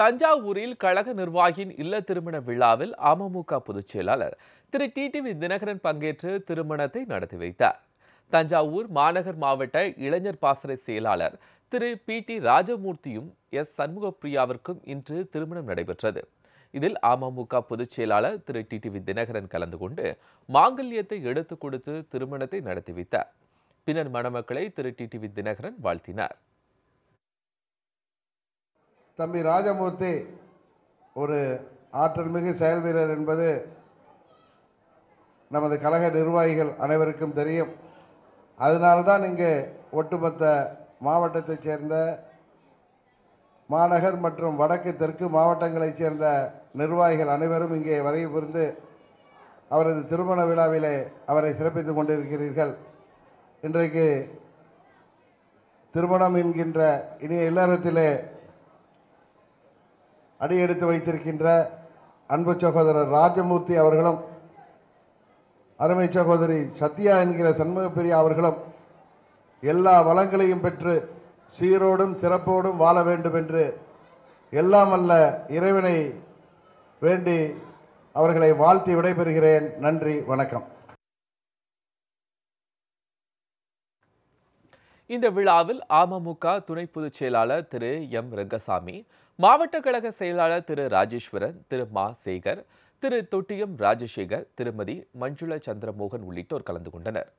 தஞ்சாவூரில் கழக நிர்வாகியின் இல்ல திருமண விழாவில் அமமுக பொதுச் செயலாளர் திரு டிடிவி தினகரன் பங்கேற்று திருமணத்தை நடத்தி வைத்தார் தஞ்சாவூர் மாநகர் மாவட்ட இளைஞர் பாசறை செயலாளர் திரு பி டி ராஜமூர்த்தியும் எஸ் சண்முகப்பிரியாவிற்கும் இன்று திருமணம் நடைபெற்றது இதில் அமமுக பொதுச் செயலாளர் திரு டிடிவி தினகரன் கலந்து கொண்டு மாங்கல்யத்தை எடுத்துக் கொடுத்து திருமணத்தை நடத்தி வைத்தார் பின்னர் மணமக்களை திரு டிடிவி தினகரன் வாழ்த்தினார் தம்பி ராஜமூர்த்தி ஒரு ஆற்றல் மிகு செயல் வீரர் என்பது நமது கழக நிர்வாகிகள் அனைவருக்கும் தெரியும் அதனால்தான் இங்கு ஒட்டுமொத்த மாவட்டத்தைச் சேர்ந்த மாநகர் மற்றும் வடக்கு தெற்கு மாவட்டங்களைச் சேர்ந்த நிர்வாகிகள் அனைவரும் இங்கே வரைய புரிந்து அவரது திருமண விழாவிலே அவரை சிறப்பித்து கொண்டிருக்கிறீர்கள் இன்றைக்கு திருமணம் என்கின்ற இனிய இல்லறத்திலே அடியெடுத்து வைத்திருக்கின்ற அன்பு சகோதரர் ராஜமூர்த்தி அவர்களும் அருமை சகோதரி சத்யா என்கிற சண்முக அவர்களும் எல்லா வளங்களையும் பெற்று சீரோடும் சிறப்போடும் வாழ வேண்டும் என்று எல்லாம் அல்ல இறைவனை வேண்டி அவர்களை வாழ்த்தி விடைபெறுகிறேன் நன்றி வணக்கம் இந்த விழாவில் அமமுக துணை பொதுச் செயலாளர் திரு எம் ரங்கசாமி மாவட்ட கழக செயலாளர் திரு ராஜேஸ்வரன் திரு மா சேகர் திரு தொட்டியம் ராஜசேகர் திருமதி மஞ்சுள சந்திரமோகன் உள்ளிட்டோர் கலந்து கொண்டனர்